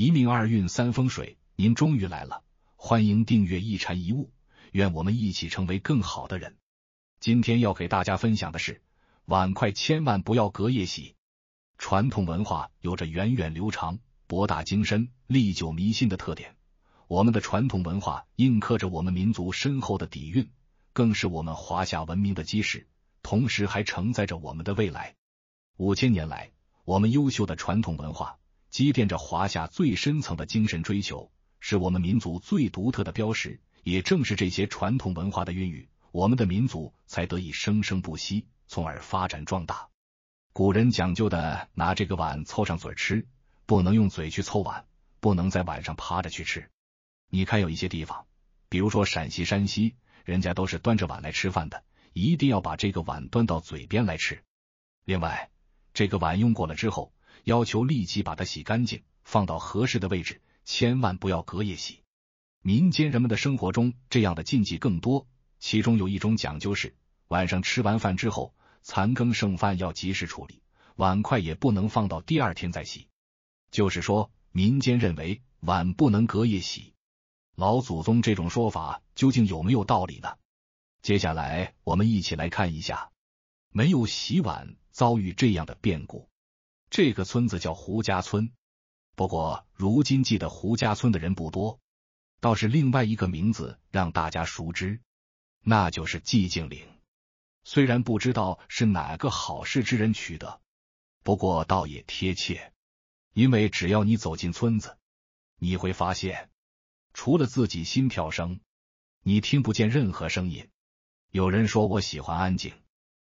一命二运三风水，您终于来了，欢迎订阅一禅一悟，愿我们一起成为更好的人。今天要给大家分享的是，碗筷千万不要隔夜洗。传统文化有着源远流长、博大精深、历久弥新的特点。我们的传统文化印刻着我们民族深厚的底蕴，更是我们华夏文明的基石，同时还承载着我们的未来。五千年来，我们优秀的传统文化。积淀着华夏最深层的精神追求，是我们民族最独特的标识。也正是这些传统文化的孕育，我们的民族才得以生生不息，从而发展壮大。古人讲究的，拿这个碗凑上嘴吃，不能用嘴去凑碗，不能在晚上趴着去吃。你看，有一些地方，比如说陕西、山西，人家都是端着碗来吃饭的，一定要把这个碗端到嘴边来吃。另外，这个碗用过了之后。要求立即把它洗干净，放到合适的位置，千万不要隔夜洗。民间人们的生活中，这样的禁忌更多。其中有一种讲究是，晚上吃完饭之后，残羹剩饭要及时处理，碗筷也不能放到第二天再洗。就是说，民间认为碗不能隔夜洗。老祖宗这种说法究竟有没有道理呢？接下来我们一起来看一下，没有洗碗遭遇这样的变故。这个村子叫胡家村，不过如今记得胡家村的人不多，倒是另外一个名字让大家熟知，那就是寂静岭。虽然不知道是哪个好事之人取得，不过倒也贴切，因为只要你走进村子，你会发现，除了自己心跳声，你听不见任何声音。有人说我喜欢安静，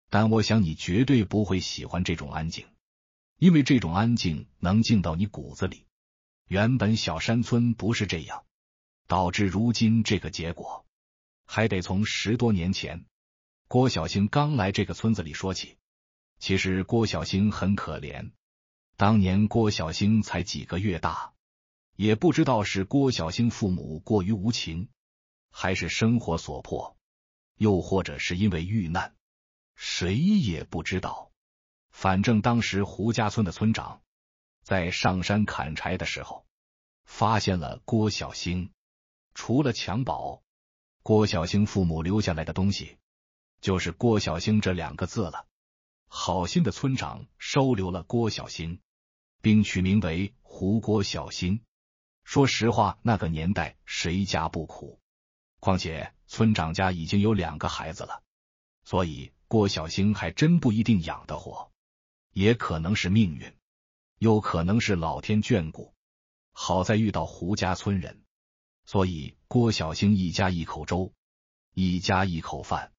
但我想你绝对不会喜欢这种安静。因为这种安静能静到你骨子里。原本小山村不是这样，导致如今这个结果，还得从十多年前郭小星刚来这个村子里说起。其实郭小星很可怜，当年郭小星才几个月大，也不知道是郭小星父母过于无情，还是生活所迫，又或者是因为遇难，谁也不知道。反正当时胡家村的村长在上山砍柴的时候，发现了郭小星。除了襁褓，郭小星父母留下来的东西，就是郭小星这两个字了。好心的村长收留了郭小星，并取名为胡郭小星。说实话，那个年代谁家不苦？况且村长家已经有两个孩子了，所以郭小星还真不一定养得活。也可能是命运，又可能是老天眷顾。好在遇到胡家村人，所以郭小星一家一口粥，一家一口饭，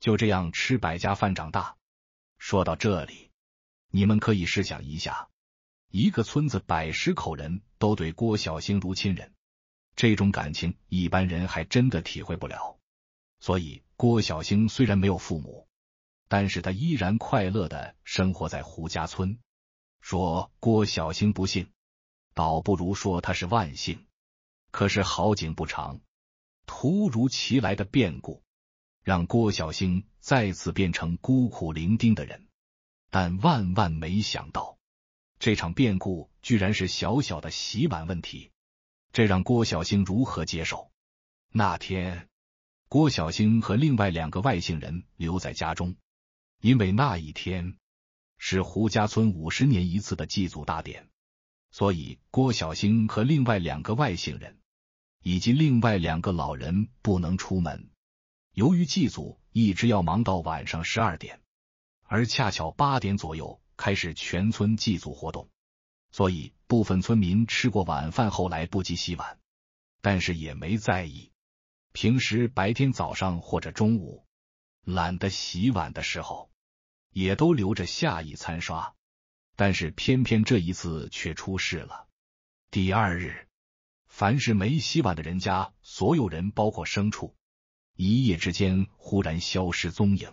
就这样吃百家饭长大。说到这里，你们可以试想一下，一个村子百十口人都对郭小星如亲人，这种感情一般人还真的体会不了。所以郭小星虽然没有父母。但是他依然快乐的生活在胡家村。说郭小星不幸，倒不如说他是万幸。可是好景不长，突如其来的变故让郭小星再次变成孤苦伶仃的人。但万万没想到，这场变故居然是小小的洗碗问题，这让郭小星如何接受？那天，郭小星和另外两个外姓人留在家中。因为那一天是胡家村五十年一次的祭祖大典，所以郭小星和另外两个外姓人以及另外两个老人不能出门。由于祭祖一直要忙到晚上十二点，而恰巧八点左右开始全村祭祖活动，所以部分村民吃过晚饭后来不及洗碗，但是也没在意。平时白天早上或者中午。懒得洗碗的时候，也都留着下一餐刷。但是偏偏这一次却出事了。第二日，凡是没洗碗的人家，所有人包括牲畜，一夜之间忽然消失踪影。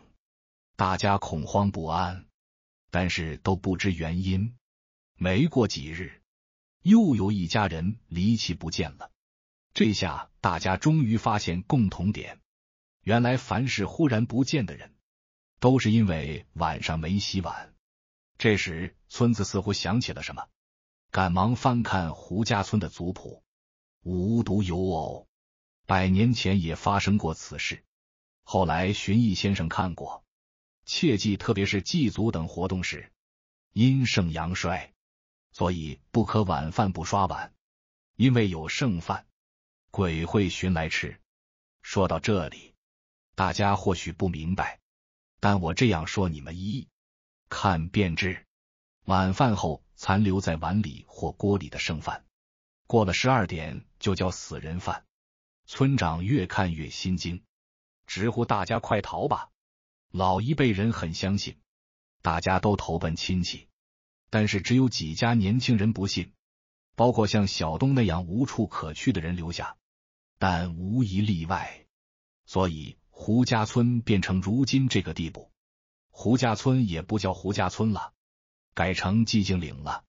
大家恐慌不安，但是都不知原因。没过几日，又有一家人离奇不见了。这下大家终于发现共同点。原来凡是忽然不见的人，都是因为晚上没洗碗。这时，村子似乎想起了什么，赶忙翻看胡家村的族谱。无独有偶，百年前也发生过此事。后来寻异先生看过，切记，特别是祭祖等活动时，阴盛阳衰，所以不可晚饭不刷碗，因为有剩饭，鬼会寻来吃。说到这里。大家或许不明白，但我这样说，你们一看便知。晚饭后残留在碗里或锅里的剩饭，过了十二点就叫死人饭。村长越看越心惊，直呼大家快逃吧！老一辈人很相信，大家都投奔亲戚，但是只有几家年轻人不信，包括像小东那样无处可去的人留下，但无一例外，所以。胡家村变成如今这个地步，胡家村也不叫胡家村了，改成寂静岭了。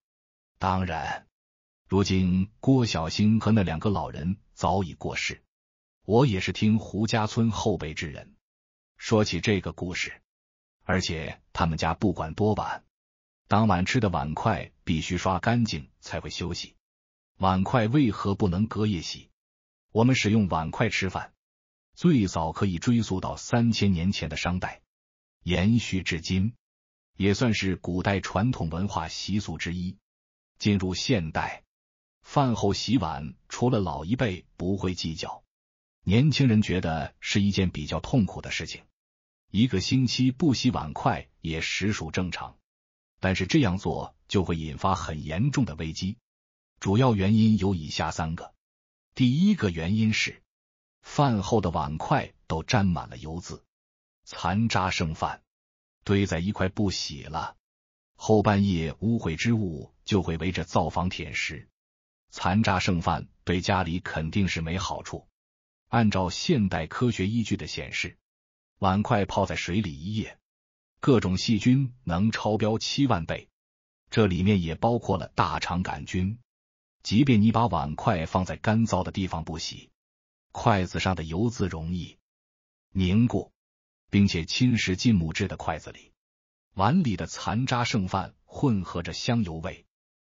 当然，如今郭小星和那两个老人早已过世。我也是听胡家村后辈之人说起这个故事，而且他们家不管多晚，当晚吃的碗筷必须刷干净才会休息。碗筷为何不能隔夜洗？我们使用碗筷吃饭。最早可以追溯到三千年前的商代，延续至今，也算是古代传统文化习俗之一。进入现代，饭后洗碗，除了老一辈不会计较，年轻人觉得是一件比较痛苦的事情。一个星期不洗碗筷也实属正常，但是这样做就会引发很严重的危机。主要原因有以下三个：第一个原因是。饭后的碗筷都沾满了油渍，残渣剩饭堆在一块不洗了，后半夜污秽之物就会围着灶房舔食。残渣剩饭对家里肯定是没好处。按照现代科学依据的显示，碗筷泡在水里一夜，各种细菌能超标七万倍，这里面也包括了大肠杆菌。即便你把碗筷放在干燥的地方不洗。筷子上的油渍容易凝固，并且侵蚀进木质的筷子里。碗里的残渣剩饭混合着香油味，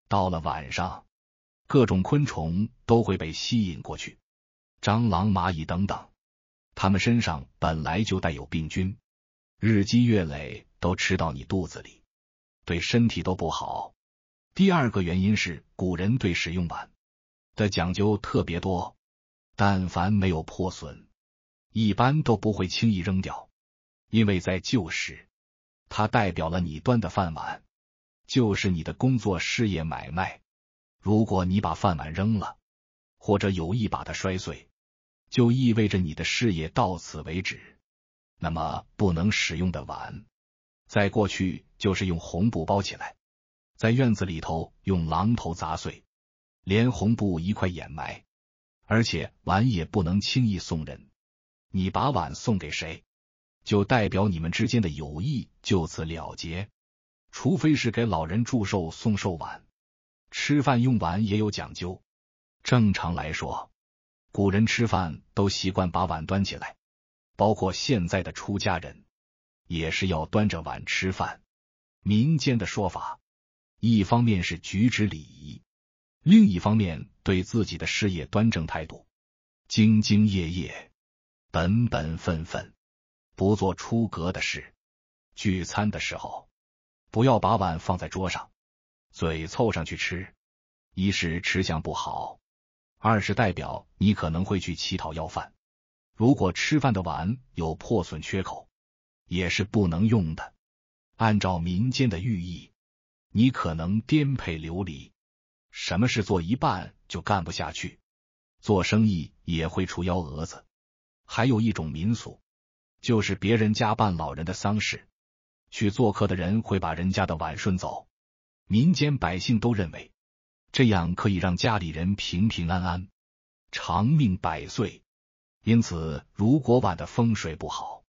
到了晚上，各种昆虫都会被吸引过去，蟑螂、蚂蚁等等。它们身上本来就带有病菌，日积月累都吃到你肚子里，对身体都不好。第二个原因是，古人对使用碗的讲究特别多。但凡没有破损，一般都不会轻易扔掉，因为在旧时，它代表了你端的饭碗，就是你的工作、事业、买卖。如果你把饭碗扔了，或者有意把它摔碎，就意味着你的事业到此为止。那么不能使用的碗，在过去就是用红布包起来，在院子里头用榔头砸碎，连红布一块掩埋。而且碗也不能轻易送人，你把碗送给谁，就代表你们之间的友谊就此了结。除非是给老人祝寿送寿碗，吃饭用碗也有讲究。正常来说，古人吃饭都习惯把碗端起来，包括现在的出家人也是要端着碗吃饭。民间的说法，一方面是举止礼仪。另一方面，对自己的事业端正态度，兢兢业业，本本分分，不做出格的事。聚餐的时候，不要把碗放在桌上，嘴凑上去吃，一是吃相不好，二是代表你可能会去乞讨要饭。如果吃饭的碗有破损缺口，也是不能用的。按照民间的寓意，你可能颠沛流离。什么事做一半就干不下去，做生意也会出幺蛾子。还有一种民俗，就是别人家办老人的丧事，去做客的人会把人家的碗顺走。民间百姓都认为，这样可以让家里人平平安安、长命百岁。因此，如果碗的风水不好，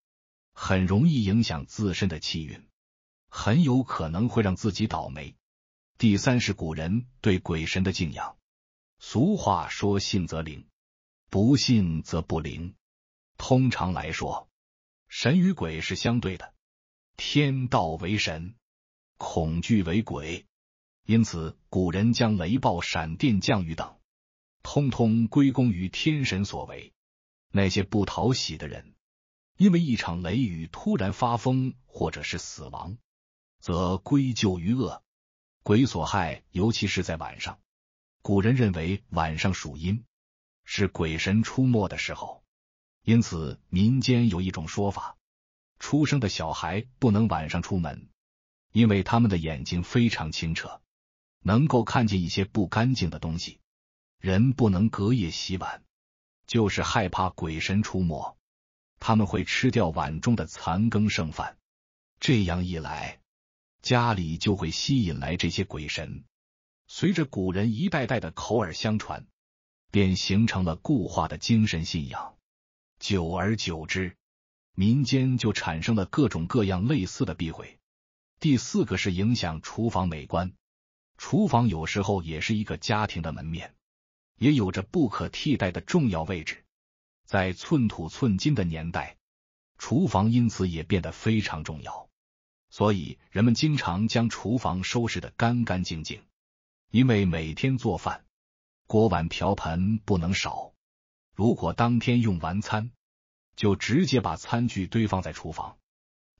很容易影响自身的气运，很有可能会让自己倒霉。第三是古人对鬼神的敬仰。俗话说：“信则灵，不信则不灵。”通常来说，神与鬼是相对的。天道为神，恐惧为鬼。因此，古人将雷暴、闪电、降雨等，通通归功于天神所为。那些不讨喜的人，因为一场雷雨突然发疯或者是死亡，则归咎于恶。鬼所害，尤其是在晚上。古人认为晚上属阴，是鬼神出没的时候，因此民间有一种说法：出生的小孩不能晚上出门，因为他们的眼睛非常清澈，能够看见一些不干净的东西。人不能隔夜洗碗，就是害怕鬼神出没，他们会吃掉碗中的残羹剩饭。这样一来。家里就会吸引来这些鬼神，随着古人一代代的口耳相传，便形成了固化的精神信仰。久而久之，民间就产生了各种各样类似的避讳。第四个是影响厨房美观，厨房有时候也是一个家庭的门面，也有着不可替代的重要位置。在寸土寸金的年代，厨房因此也变得非常重要。所以，人们经常将厨房收拾的干干净净，因为每天做饭，锅碗瓢盆不能少。如果当天用完餐，就直接把餐具堆放在厨房，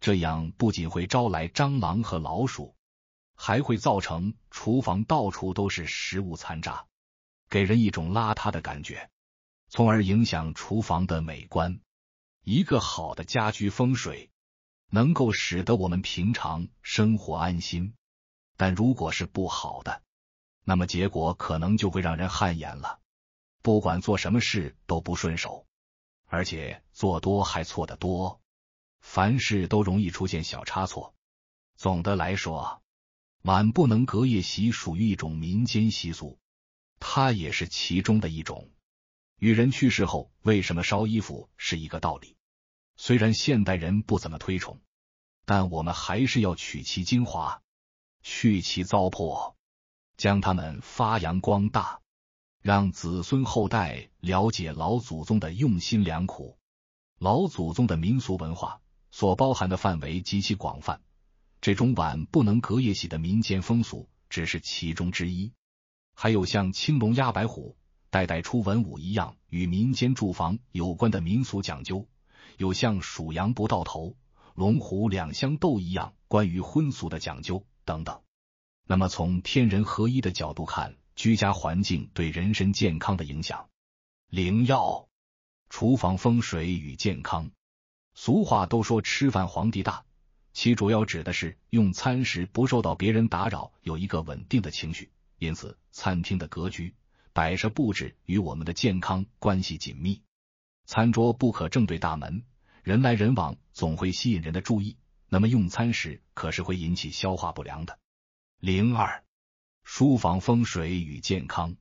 这样不仅会招来蟑螂和老鼠，还会造成厨房到处都是食物残渣，给人一种邋遢的感觉，从而影响厨房的美观。一个好的家居风水。能够使得我们平常生活安心，但如果是不好的，那么结果可能就会让人汗颜了。不管做什么事都不顺手，而且做多还错的多，凡事都容易出现小差错。总的来说，晚不能隔夜席属于一种民间习俗，它也是其中的一种。与人去世后为什么烧衣服是一个道理。虽然现代人不怎么推崇，但我们还是要取其精华，去其糟粕，将它们发扬光大，让子孙后代了解老祖宗的用心良苦。老祖宗的民俗文化所包含的范围极其广泛，这种碗不能隔夜洗的民间风俗只是其中之一，还有像青龙压白虎、代代出文武一样与民间住房有关的民俗讲究。有像属羊不到头，龙虎两相斗一样关于荤素的讲究等等。那么从天人合一的角度看，居家环境对人身健康的影响。灵药，厨房风水与健康。俗话都说吃饭皇帝大，其主要指的是用餐时不受到别人打扰，有一个稳定的情绪。因此，餐厅的格局、摆设布置与我们的健康关系紧密。餐桌不可正对大门，人来人往总会吸引人的注意，那么用餐时可是会引起消化不良的。零二书房风水与健康，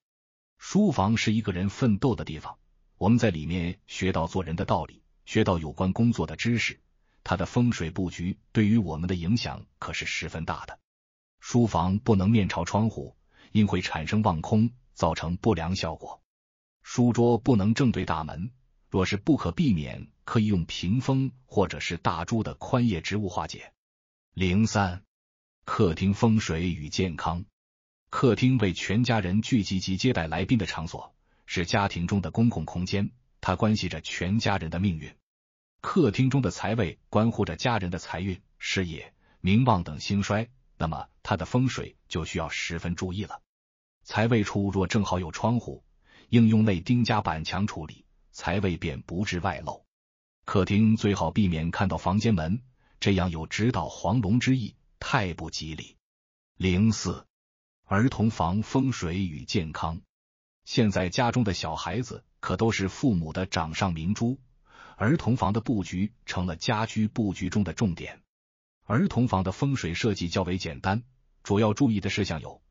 书房是一个人奋斗的地方，我们在里面学到做人的道理，学到有关工作的知识，它的风水布局对于我们的影响可是十分大的。书房不能面朝窗户，因会产生望空，造成不良效果。书桌不能正对大门。若是不可避免，可以用屏风或者是大株的宽叶植物化解。零三客厅风水与健康。客厅为全家人聚集及接待来宾的场所，是家庭中的公共空间，它关系着全家人的命运。客厅中的财位关乎着家人的财运、事业、名望等兴衰，那么它的风水就需要十分注意了。财位处若正好有窗户，应用内钉加板墙处理。财位便不致外露。客厅最好避免看到房间门，这样有直导黄龙之意，太不吉利。零四儿童房风水与健康。现在家中的小孩子可都是父母的掌上明珠，儿童房的布局成了家居布局中的重点。儿童房的风水设计较为简单，主要注意的事项有：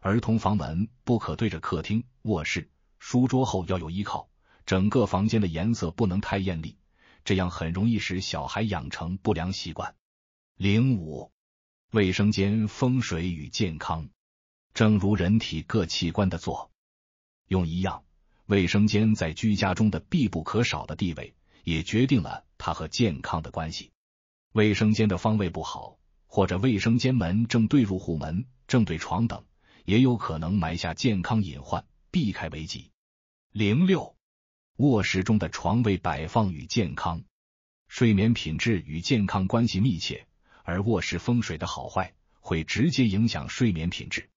儿童房门不可对着客厅、卧室，书桌后要有依靠。整个房间的颜色不能太艳丽，这样很容易使小孩养成不良习惯。零五，卫生间风水与健康，正如人体各器官的作用一样，卫生间在居家中的必不可少的地位，也决定了它和健康的关系。卫生间的方位不好，或者卫生间门正对入户门、正对床等，也有可能埋下健康隐患，避开危机。零六。卧室中的床位摆放与健康、睡眠品质与健康关系密切，而卧室风水的好坏会直接影响睡眠品质。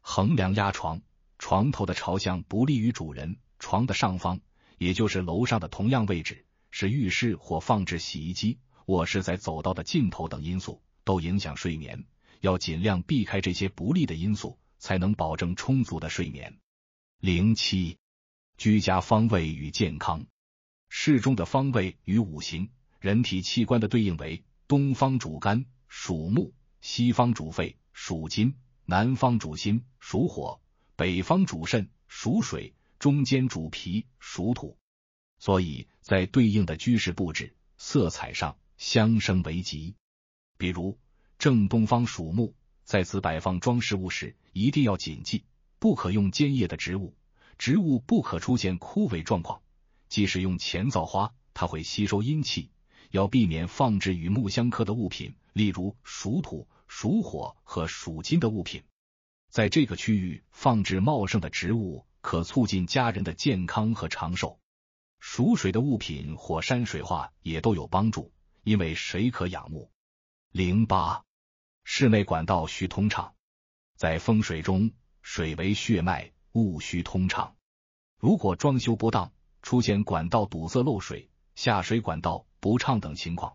横梁压床，床头的朝向不利于主人。床的上方，也就是楼上的同样位置是浴室或放置洗衣机；卧室在走道的尽头等因素都影响睡眠，要尽量避开这些不利的因素，才能保证充足的睡眠。零七。居家方位与健康，室中的方位与五行、人体器官的对应为：东方主肝，属木；西方主肺，属金；南方主心，属火；北方主肾，属水；中间主脾，属土。所以在对应的居室布置、色彩上相生为吉。比如正东方属木，在此摆放装饰物时，一定要谨记，不可用尖叶的植物。植物不可出现枯萎状况，即使用前造花，它会吸收阴气，要避免放置与木相克的物品，例如属土、属火和属金的物品。在这个区域放置茂盛的植物，可促进家人的健康和长寿。属水的物品或山水画也都有帮助，因为水可养木。零八，室内管道需通畅，在风水中，水为血脉。务需通畅。如果装修不当，出现管道堵塞、漏水、下水管道不畅等情况，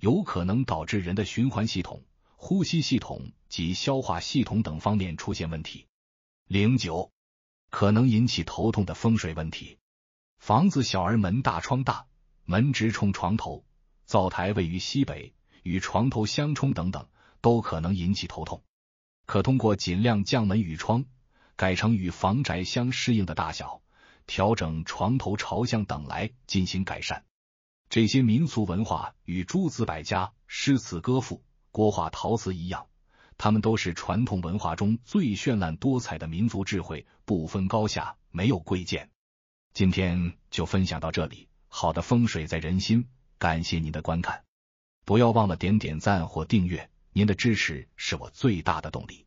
有可能导致人的循环系统、呼吸系统及消化系统等方面出现问题。零九，可能引起头痛的风水问题：房子小而门大窗大，门直冲床头，灶台位于西北与床头相冲等等，都可能引起头痛。可通过尽量降门与窗。改成与房宅相适应的大小，调整床头朝向等来进行改善。这些民俗文化与诸子百家、诗词歌赋、国画、陶瓷一样，它们都是传统文化中最绚烂多彩的民族智慧，不分高下，没有贵贱。今天就分享到这里。好的风水在人心，感谢您的观看，不要忘了点点赞或订阅，您的支持是我最大的动力。